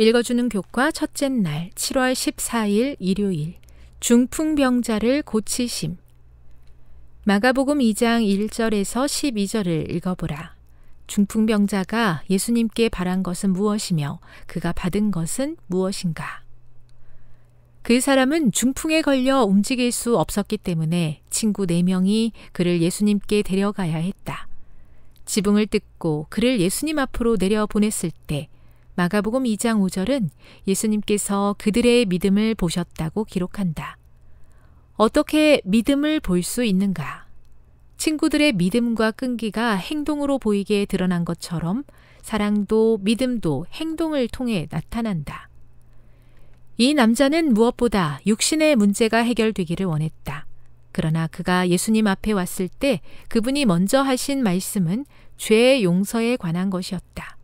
읽어주는 교과 첫째 날 7월 14일 일요일 중풍병자를 고치심 마가복음 2장 1절에서 12절을 읽어보라. 중풍병자가 예수님께 바란 것은 무엇이며 그가 받은 것은 무엇인가? 그 사람은 중풍에 걸려 움직일 수 없었기 때문에 친구 4명이 그를 예수님께 데려가야 했다. 지붕을 뜯고 그를 예수님 앞으로 내려 보냈을 때 마가복음 2장 5절은 예수님께서 그들의 믿음을 보셨다고 기록한다. 어떻게 믿음을 볼 수 있는가? 친구들의 믿음과 끈기가 행동으로 보이게 드러난 것처럼 사랑도 믿음도 행동을 통해 나타난다. 이 남자는 무엇보다 육신의 문제가 해결되기를 원했다. 그러나 그가 예수님 앞에 왔을 때 그분이 먼저 하신 말씀은 죄의 용서에 관한 것이었다.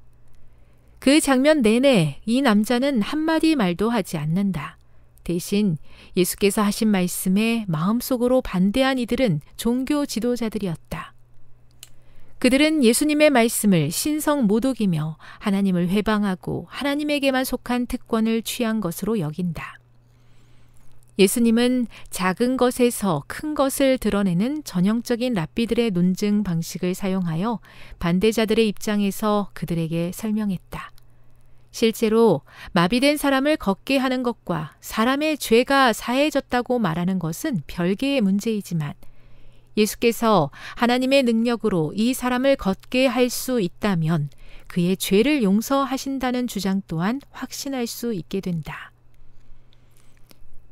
그 장면 내내 이 남자는 한마디 말도 하지 않는다. 대신 예수께서 하신 말씀에 마음속으로 반대한 이들은 종교 지도자들이었다. 그들은 예수님의 말씀을 신성 모독이며 하나님을 회방하고 하나님에게만 속한 특권을 취한 것으로 여긴다. 예수님은 작은 것에서 큰 것을 드러내는 전형적인 랍비들의 논증 방식을 사용하여 반대자들의 입장에서 그들에게 설명했다. 실제로 마비된 사람을 걷게 하는 것과 사람의 죄가 사해졌다고 말하는 것은 별개의 문제이지만 예수께서 하나님의 능력으로 이 사람을 걷게 할 수 있다면 그의 죄를 용서하신다는 주장 또한 확신할 수 있게 된다.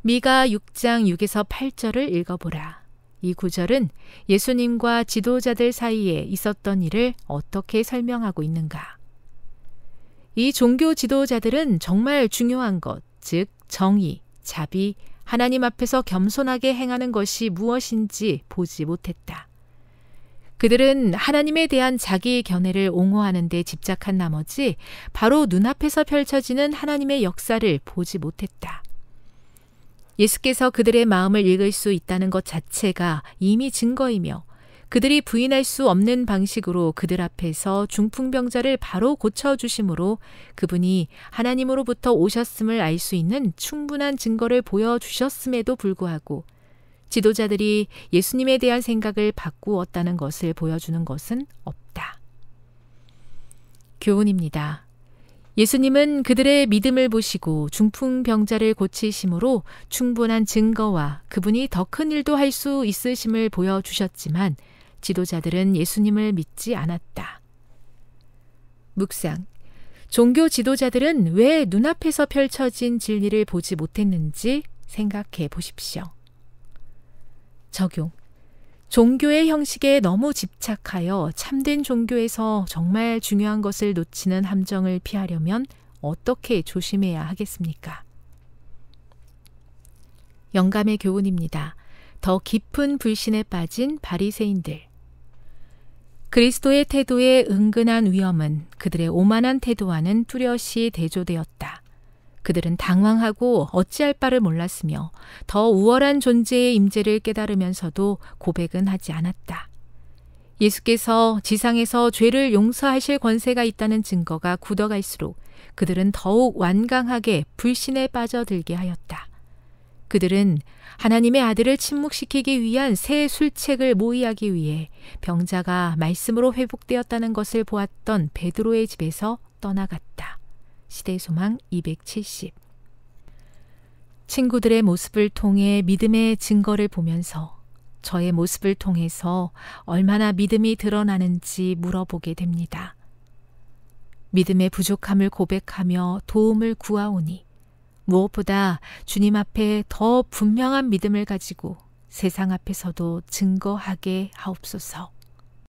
미가 6장 6에서 8절을 읽어보라. 이 구절은 예수님과 지도자들 사이에 있었던 일을 어떻게 설명하고 있는가? 이 종교 지도자들은 정말 중요한 것, 즉 정의, 자비, 하나님 앞에서 겸손하게 행하는 것이 무엇인지 보지 못했다. 그들은 하나님에 대한 자기 견해를 옹호하는 데 집착한 나머지 바로 눈앞에서 펼쳐지는 하나님의 역사를 보지 못했다. 예수께서 그들의 마음을 읽을 수 있다는 것 자체가 이미 증거이며 그들이 부인할 수 없는 방식으로 그들 앞에서 중풍병자를 바로 고쳐주심으로 그분이 하나님으로부터 오셨음을 알 수 있는 충분한 증거를 보여주셨음에도 불구하고 지도자들이 예수님에 대한 생각을 바꾸었다는 것을 보여주는 것은 없다. 교훈입니다. 예수님은 그들의 믿음을 보시고 중풍병자를 고치심으로 충분한 증거와 그분이 더 큰 일도 할 수 있으심을 보여주셨지만 지도자들은 예수님을 믿지 않았다. 묵상. 종교 지도자들은 왜 눈앞에서 펼쳐진 진리를 보지 못했는지 생각해 보십시오. 적용. 종교의 형식에 너무 집착하여 참된 종교에서 정말 중요한 것을 놓치는 함정을 피하려면 어떻게 조심해야 하겠습니까? 영감의 교훈입니다. 더 깊은 불신에 빠진 바리새인들. 그리스도의 태도의 은근한 위험은 그들의 오만한 태도와는 뚜렷이 대조되었다. 그들은 당황하고 어찌할 바를 몰랐으며 더 우월한 존재의 임재를 깨달으면서도 고백은 하지 않았다. 예수께서 지상에서 죄를 용서하실 권세가 있다는 증거가 굳어갈수록 그들은 더욱 완강하게 불신에 빠져들게 하였다. 그들은 하나님의 아들을 침묵시키기 위한 새 술책을 모의하기 위해 병자가 말씀으로 회복되었다는 것을 보았던 베드로의 집에서 떠나갔다. 시대 소망 270. 친구들의 모습을 통해 믿음의 증거를 보면서 저의 모습을 통해서 얼마나 믿음이 드러나는지 물어보게 됩니다. 믿음의 부족함을 고백하며 도움을 구하오니 무엇보다 주님 앞에 더 분명한 믿음을 가지고 세상 앞에서도 증거하게 하옵소서.